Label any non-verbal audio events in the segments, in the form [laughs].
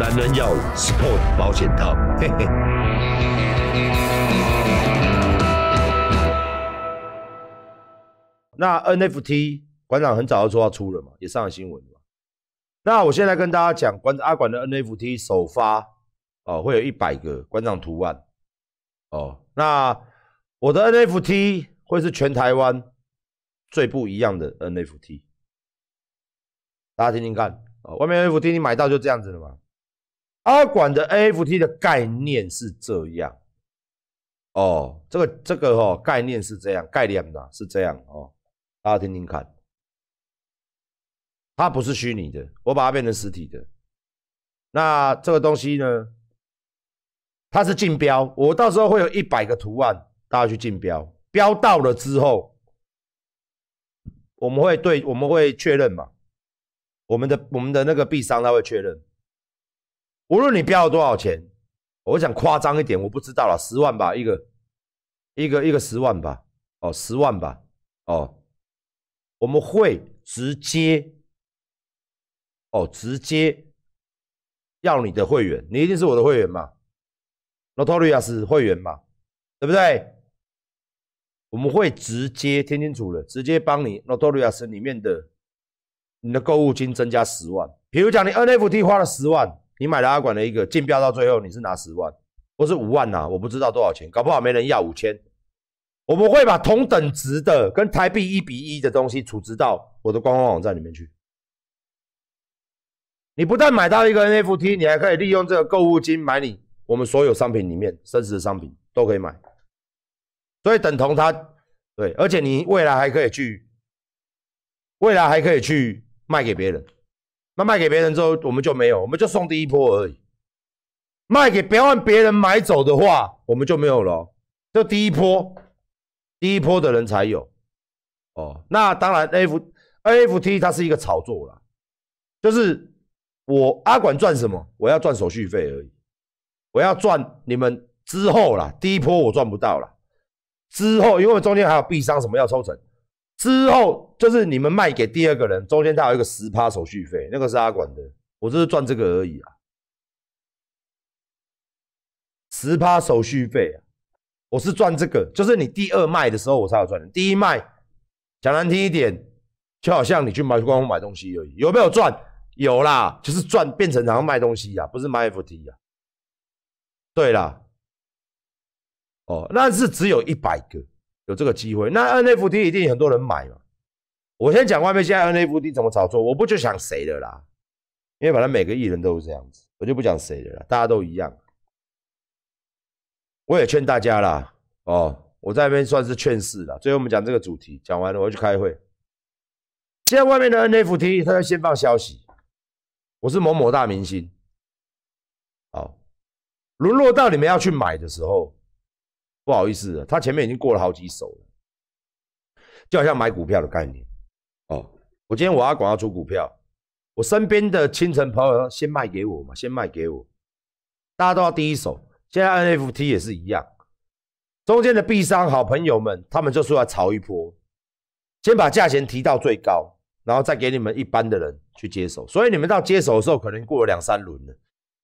男人要 sport 包剪套，嘿嘿。那 NFT 馆长很早就说要出了嘛，也上了新闻嘛。那我现在跟大家讲，馆阿管的 NFT 首发哦，会有一百个馆长图案哦。那我的 NFT 会是全台湾最不一样的 NFT，大家听听看。哦，外面 NFT 你买到就这样子的嘛？阿管的 AFT 的概念是这样哦，这个这个哦，概念是这样概念呐，是这样哦，大家听听看，它不是虚拟的，我把它变成实体的。那这个东西呢，它是竞标，我到时候会有一百个图案，大家去竞标，标到了之后，我们会对我们会确认嘛，我们的我们的那个币商他会确认。无论你标了多少钱，我想夸张一点，我不知道了，十万吧，一个，一个，一个十万吧，哦，十万吧，哦，我们会直接，哦，直接要你的会员，你一定是我的会员嘛 n o t o r i o u s 会员嘛，对不对？我们会直接听清楚了，直接帮你 n o t o r i o u s 里面的你的购物金增加十万，比如讲你 NFT 花了十万。你买了阿管的一个竞标，到最后你是拿十万，或是五万呐？我不知道多少钱，搞不好没人要五千。我们会把同等值的跟台币一比一的东西储值到我的官方网站里面去。你不但买到一个 NFT，你还可以利用这个购物金买你我们所有商品里面升值的商品都可以买，所以等同它对，而且你未来还可以去，未来还可以去卖给别人。那卖给别人之后，我们就没有，我们就送第一波而已。卖给别让别人买走的话，我们就没有了，就第一波，第一波的人才有。哦，那当然，A F A F T 它是一个炒作啦，就是我阿管赚什么，我要赚手续费而已，我要赚你们之后啦，第一波我赚不到了，之后因为我们中间还有币商什么要抽成。之后就是你们卖给第二个人，中间他有一个十趴手续费，那个是他管的，我就是赚这个而已啊。十趴手续费啊，我是赚这个，就是你第二卖的时候我才有赚的。第一卖，讲难听一点，就好像你去买方买东西而已，有没有赚？有啦，就是赚变成然后卖东西呀，不是卖 FT 呀。对啦，哦，那是只有一百个。有这个机会，那 NFT 一定很多人买嘛。我先讲外面现在 NFT 怎么炒作，我不就想谁的啦？因为反正每个艺人都是这样子，我就不讲谁的了，大家都一样。我也劝大家啦，哦，我在那边算是劝世了。最后我们讲这个主题，讲完了我要去开会。现在外面的 NFT，他要先放消息，我是某某大明星，好，沦落到你们要去买的时候。不好意思，他前面已经过了好几手了，就好像买股票的概念哦。我今天我要广要出股票，我身边的亲朋朋友先卖给我嘛，先卖给我，大家都要第一手。现在 NFT 也是一样，中间的币商好朋友们，他们就是要炒一波，先把价钱提到最高，然后再给你们一般的人去接手。所以你们到接手的时候，可能过了两三轮了，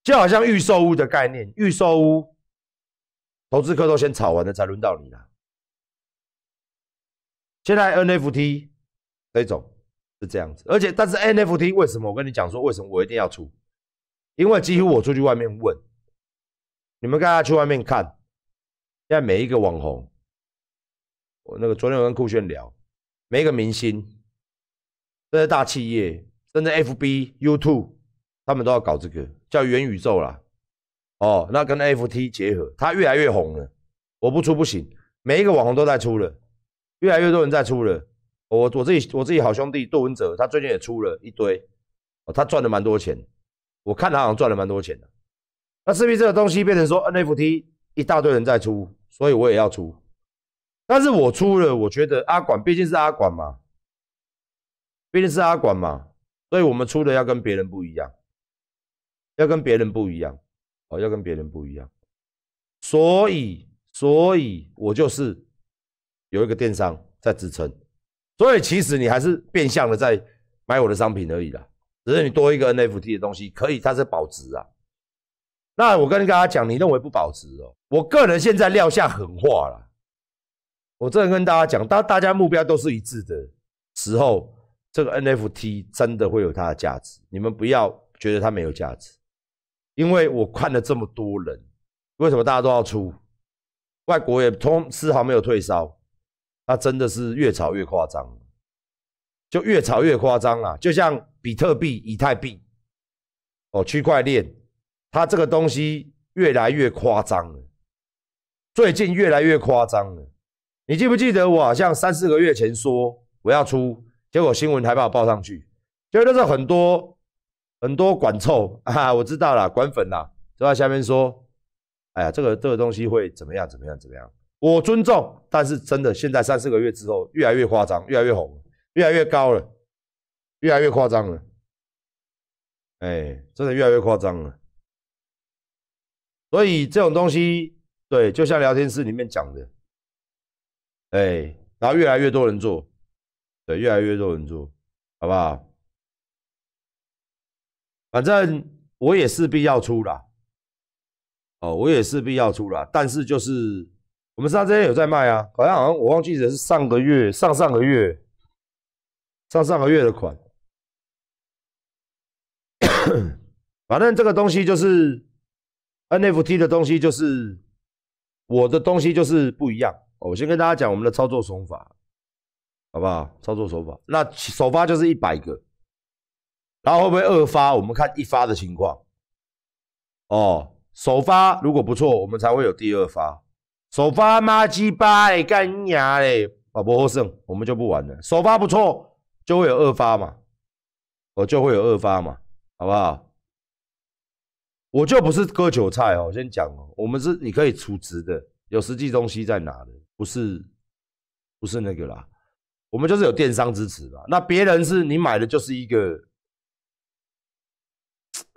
就好像预售屋的概念，预售屋。投资客都先炒完了，才轮到你了。现在 NFT 这种是这样子，而且但是 NFT 为什么我跟你讲说为什么我一定要出？因为几乎我出去外面问，你们大家去外面看，现在每一个网红，我那个昨天我跟酷炫聊，每一个明星，这些大企业，甚至 FB、YouTube，他们都要搞这个，叫元宇宙啦。哦，那跟 n F T 结合，它越来越红了。我不出不行，每一个网红都在出了，越来越多人在出了。我我自己我自己好兄弟杜文泽，他最近也出了一堆，哦，他赚了蛮多钱。我看他好像赚了蛮多钱的。那势必这个东西变成说 N F T 一大堆人在出，所以我也要出。但是我出了，我觉得阿管毕竟是阿管嘛，毕竟是阿管嘛，所以我们出的要跟别人不一样，要跟别人不一样。哦，要跟别人不一样，所以，所以我就是有一个电商在支撑，所以其实你还是变相的在买我的商品而已啦，只是你多一个 NFT 的东西，可以它是保值啊。那我跟大家讲，你认为不保值哦？我个人现在撂下狠话了，我真的跟大家讲，当大家目标都是一致的时候，这个 NFT 真的会有它的价值，你们不要觉得它没有价值。因为我看了这么多人，为什么大家都要出？外国也通丝毫没有退烧，那真的是越炒越夸张，就越炒越夸张啊！就像比特币、以太币，哦，区块链，它这个东西越来越夸张了，最近越来越夸张了。你记不记得我好像三四个月前说我要出，结果新闻还把我报上去，因为那时候很多。很多管臭 [laughs] 啊，我知道了，管粉啦，都在下面说，哎呀，这个这个东西会怎么样，怎么样，怎么样？我尊重，但是真的，现在三四个月之后，越来越夸张，越来越红，越来越高了，越来越夸张了，哎，真的越来越夸张了。所以这种东西，对，就像聊天室里面讲的，哎，然后越来越多人做，对，越来越多人做，好不好？反正我也势必要出了，哦，我也势必要出了，但是就是我们上这些有在卖啊，好像好像我忘记了是上个月、上上个月、上上个月的款。[coughs] 反正这个东西就是 NFT 的东西，就是我的东西就是不一样。我先跟大家讲我们的操作手法，好不好？操作手法，那首发就是一百个。然后会不会二发？我们看一发的情况哦。首发如果不错，我们才会有第二发。首发妈鸡巴嘞干牙嘞，不获胜我们就不玩了。首发不错就会有二发嘛，哦，就会有二发嘛，好不好？我就不是割韭菜哦，我先讲哦。我们是你可以出值的，有实际东西在拿的，不是不是那个啦。我们就是有电商支持啦。那别人是你买的就是一个。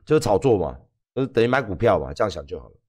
就是炒作嘛，就是等于买股票嘛，这样想就好了。